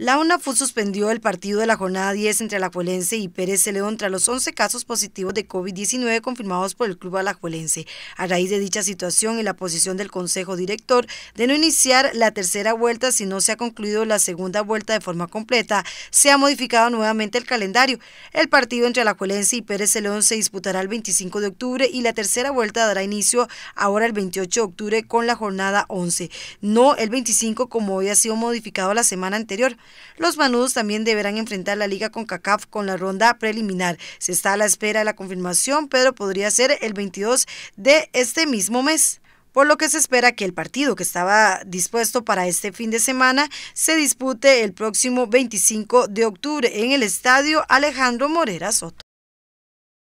La UNAFUT suspendió el partido de la jornada 10 entre Alajuelense y Pérez León tras los 11 casos positivos de COVID-19 confirmados por el club alajuelense. A raíz de dicha situación y la posición del Consejo Director de no iniciar la tercera vuelta si no se ha concluido la segunda vuelta de forma completa, se ha modificado nuevamente el calendario. El partido entre Alajuelense y Pérez León se disputará el 25 de octubre y la tercera vuelta dará inicio ahora el 28 de octubre con la jornada 11, no el 25 como había sido modificado la semana anterior. Los manudos también deberán enfrentar la liga con CACAF con la ronda preliminar. Se está a la espera de la confirmación, pero podría ser el 22 de este mismo mes por lo que se espera que el partido que estaba dispuesto para este fin de semana se dispute el próximo 25 de octubre en el estadio Alejandro Morera Soto.